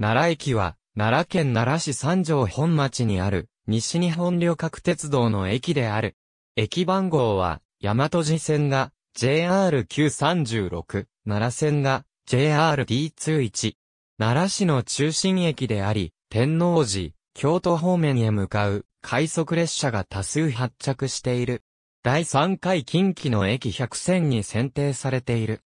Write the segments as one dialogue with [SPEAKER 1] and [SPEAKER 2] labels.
[SPEAKER 1] 奈良駅は、奈良県奈良市三条本町にある、西日本旅客鉄道の駅である。駅番号は、大和路線が JR936、奈良線が JRD21。奈良市の中心駅であり、天王寺、京都方面へ向かう、快速列車が多数発着している。第3回近畿の駅100選に選定されている。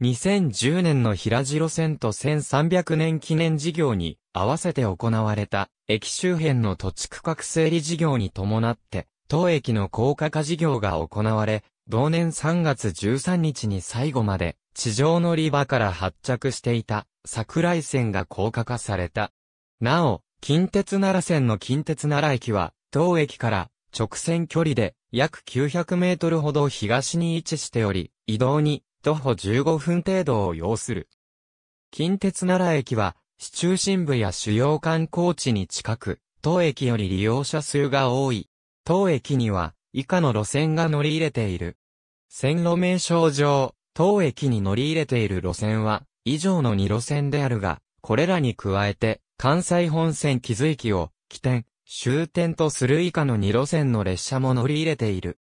[SPEAKER 1] 2010年の平城線と1300年記念事業に合わせて行われた駅周辺の土地区画整理事業に伴って当駅の高架化事業が行われ、同年3月13日に最後まで地上乗り場から発着していた桜井線が高架化された。なお、近鉄奈良線の近鉄奈良駅は当駅から直線距離で約900メートルほど東に位置しており、移動に徒歩15分程度を要する。近鉄奈良駅は、市中心部や主要観光地に近く、当駅より利用者数が多い。当駅には、以下の路線が乗り入れている。線路名称上、当駅に乗り入れている路線は、以上の2路線であるが、これらに加えて、関西本線木津駅を、起点、終点とする以下の2路線の列車も乗り入れている。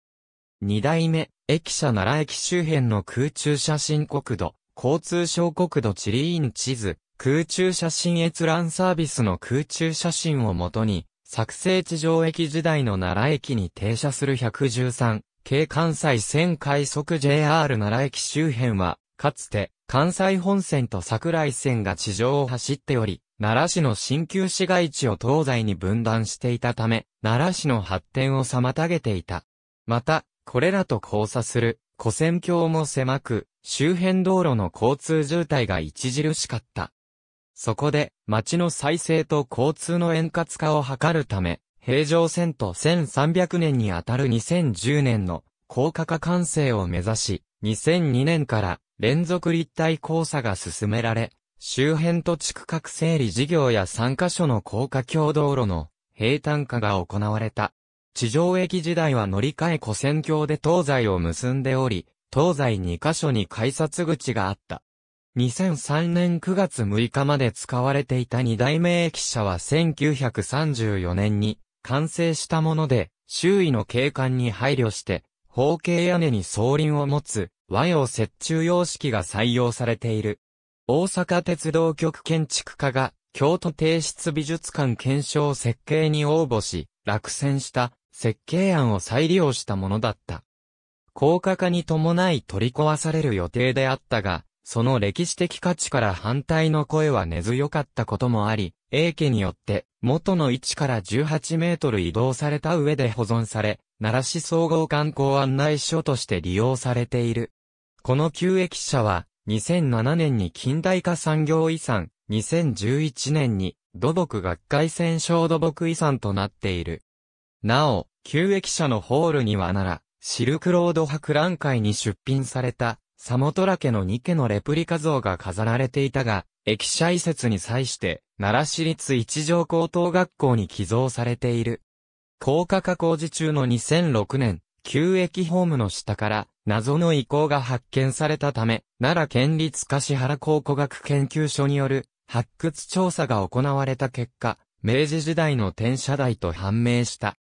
[SPEAKER 1] 二代目、駅舎奈良駅周辺の空中写真国土、交通省国土地理院地図、空中写真閲覧サービスの空中写真をもとに、作成地上駅時代の奈良駅に停車する113京関西線快速 JR 奈良駅周辺は、かつて関西本線と桜井線が地上を走っており、奈良市の新旧市街地を東西に分断していたため、奈良市の発展を妨げていた。また、これらと交差する、古線橋も狭く、周辺道路の交通渋滞が著しかった。そこで、町の再生と交通の円滑化を図るため、平城線と1300年にあたる2010年の高架化完成を目指し、2002年から連続立体交差が進められ、周辺と地区画整理事業や3カ所の高架橋道路の平坦化が行われた。地上駅時代は乗り換え古戦橋で東西を結んでおり、東西2カ所に改札口があった。2003年9月6日まで使われていた2代目駅舎は1934年に完成したもので、周囲の景観に配慮して、方形屋根に送輪を持つ和洋折衷様式が採用されている。大阪鉄道局建築家が京都帝室美術館検証設計に応募し、落選した設計案を再利用したものだった。高架化に伴い取り壊される予定であったが、その歴史的価値から反対の声は根強かったこともあり、英家によって元の位置から18メートル移動された上で保存され、奈良市総合観光案内所として利用されている。この旧駅舎は、2007年に近代化産業遺産、2011年に土木学会戦勝土木遺産となっている。なお、旧駅舎のホールにはなら、シルクロード博覧会に出品された、サモトラ家の2家のレプリカ像が飾られていたが、駅舎移設に際して、奈良市立一条高等学校に寄贈されている。高架化工事中の2006年、旧駅ホームの下から謎の遺構が発見されたため、奈良県立柏原考古学研究所による発掘調査が行われた結果、明治時代の転写台と判明した。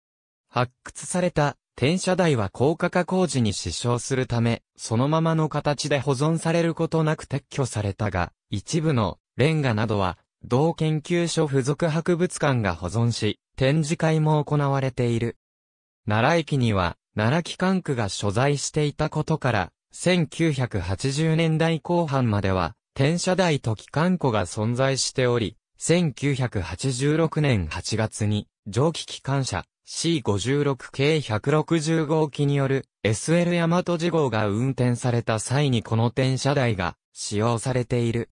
[SPEAKER 1] 発掘された転写台は高架化工事に支障するため、そのままの形で保存されることなく撤去されたが、一部のレンガなどは、同研究所附属博物館が保存し、展示会も行われている。奈良駅には、奈良機関区が所在していたことから、1980年代後半までは、転車台と機関庫が存在しており、1986年8月に、蒸気機関車、C56 系160号機による SL 大和事号が運転された際にこの転車台が使用されている。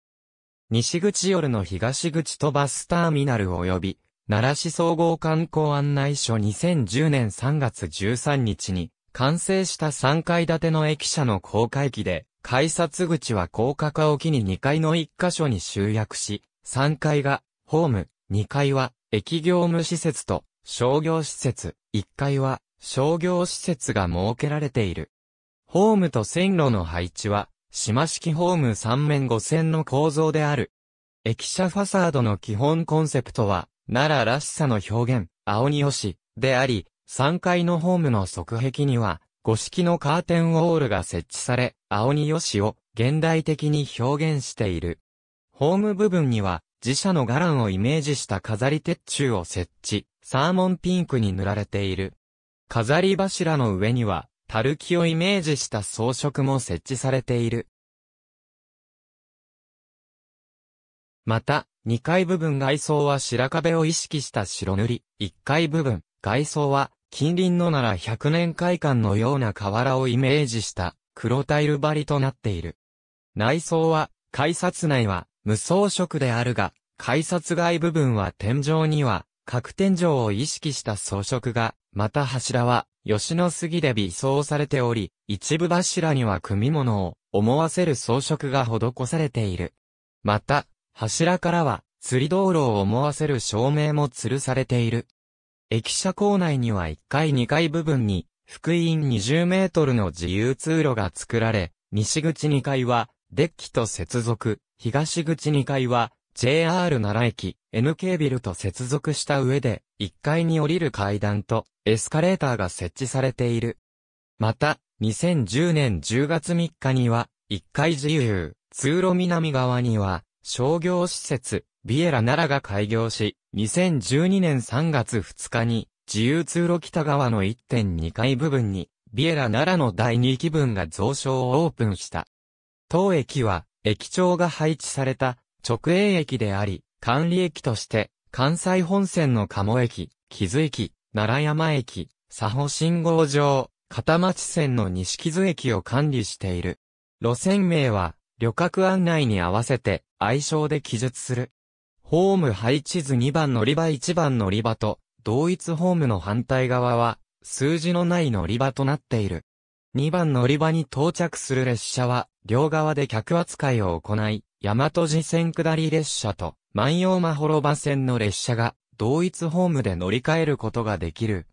[SPEAKER 1] 西口夜の東口とバスターミナル及び奈良市総合観光案内所2010年3月13日に完成した3階建ての駅舎の公開機で改札口は高架化を機に2階の1箇所に集約し、3階がホーム、2階は駅業務施設と商業施設、1階は商業施設が設けられている。ホームと線路の配置は、島式ホーム3面5線の構造である。駅舎ファサードの基本コンセプトは、奈良らしさの表現、青によし、であり、3階のホームの側壁には、五式のカーテンウォールが設置され、青によしを現代的に表現している。ホーム部分には、自社の伽藍をイメージした飾り鉄柱を設置、サーモンピンクに塗られている。飾り柱の上には、るきをイメージした装飾も設置されている。また、2階部分外装は白壁を意識した白塗り、1階部分外装は近隣のなら100年会館のような瓦をイメージした黒タイル張りとなっている。内装は、改札内は無装飾であるが、改札外部分は天井には、各天井を意識した装飾が、また柱は、吉野杉で微装されており、一部柱には組物を思わせる装飾が施されている。また、柱からは、釣り道路を思わせる照明も吊るされている。駅舎構内には1階2階部分に、福音20メートルの自由通路が作られ、西口2階は、デッキと接続、東口2階は、JR 奈良駅、NK ビルと接続した上で、1階に降りる階段と、エスカレーターが設置されている。また、2010年10月3日には、1階自由、通路南側には、商業施設、ビエラ奈良が開業し、2012年3月2日に、自由通路北側の1.2階部分に、ビエラ奈良の第2期分が増床をオープンした。当駅は、駅長が配置された直営駅であり、管理駅として、関西本線の鴨駅、木津駅、奈良山駅、佐保信号場、片町線の西木津駅を管理している。路線名は、旅客案内に合わせて、愛称で記述する。ホーム配置図2番乗り場1番乗り場と、同一ホームの反対側は、数字のない乗り場となっている。2番乗り場に到着する列車は、両側で客扱いを行い、大和路線下り列車と万葉まほろば線の列車が同一ホームで乗り換えることができる。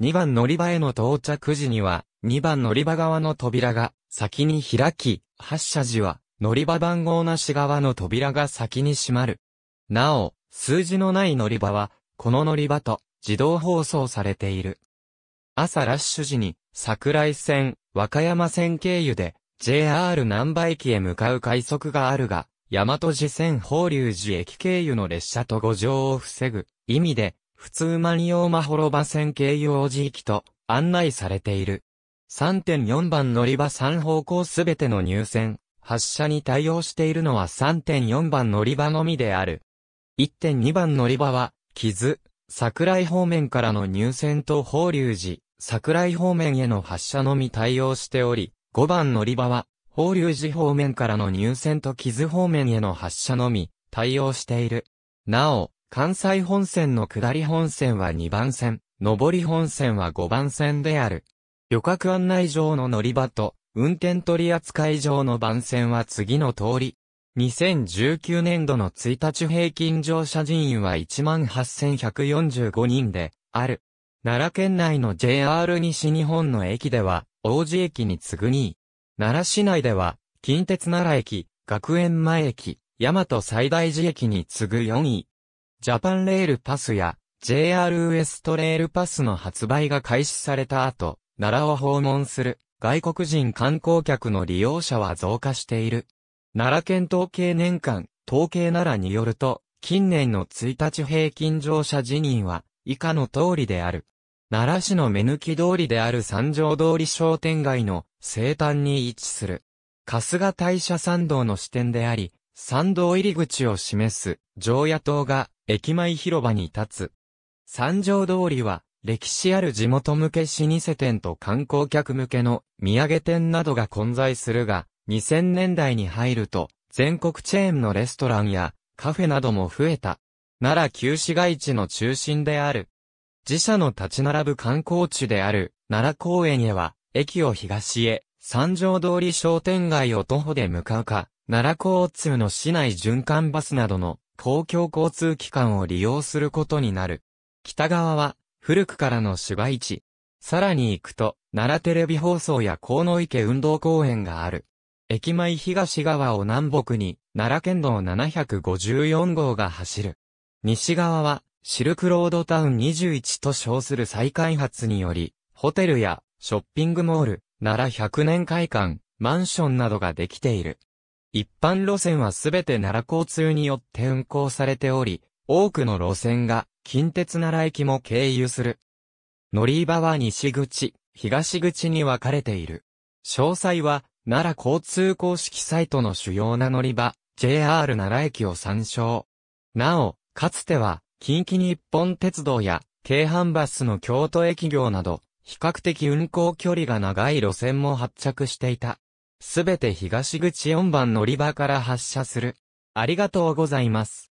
[SPEAKER 1] 2番乗り場への到着時には、2番乗り場側の扉が先に開き、発車時は乗り場番号なし側の扉が先に閉まる。なお、数字のない乗り場は、この乗り場と自動放送されている。朝ラッシュ時に、桜井線、和歌山線経由で JR 南波駅へ向かう快速があるが、大和寺線法隆寺駅経由の列車と五条を防ぐ意味で、普通マニオマホロバ線経由王子駅と案内されている。3.4番乗り場3方向すべての入線、発車に対応しているのは3.4番乗り場のみである。1.2番乗り場は、木津、桜井方面からの入線と法隆寺、桜井方面への発車のみ対応しており、5番乗り場は、法隆寺方面からの入線と木津方面への発車のみ、対応している。なお、関西本線の下り本線は2番線、上り本線は5番線である。旅客案内上の乗り場と、運転取扱い上の番線は次の通り。2019年度の1日平均乗車人員は18,145人で、ある。奈良県内の JR 西日本の駅では、王子駅に次ぐ2位。奈良市内では、近鉄奈良駅、学園前駅、大和最大寺駅に次ぐ4位。ジャパンレールパスや JR ウエストレールパスの発売が開始された後、奈良を訪問する外国人観光客の利用者は増加している。奈良県統計年間、統計奈良によると、近年の1日平均乗車辞任は以下の通りである。奈良市の目抜き通りである三条通り商店街の西端に位置する。春日大社参道の支店であり、参道入り口を示す常夜灯が駅前広場に立つ。三条通りは歴史ある地元向け老舗店と観光客向けの土産店などが混在するが、2000年代に入ると全国チェーンのレストランやカフェなども増えた。奈良旧市街地の中心である自社の立ち並ぶ観光地である奈良公園へは、駅を東へ、三条通り商店街を徒歩で向かうか、奈良交通の市内循環バスなどの公共交通機関を利用することになる。北側は古くからの市街地。さらに行くと、奈良テレビ放送や河野池運動公園がある。駅前東側を南北に、奈良県道754号が走る。西側は、シルクロードタウン21と称する再開発により、ホテルやショッピングモール、奈良100年会館、マンションなどができている。一般路線はすべて奈良交通によって運行されており、多くの路線が近鉄奈良駅も経由する。乗り場は西口、東口に分かれている。詳細は奈良交通公式サイトの主要な乗り場、JR 奈良駅を参照。なお、かつては近畿日本鉄道や京阪バスの京都駅業など、比較的運行距離が長い路線も発着していた。すべて東口4番乗り場から発車する。ありがとうございます。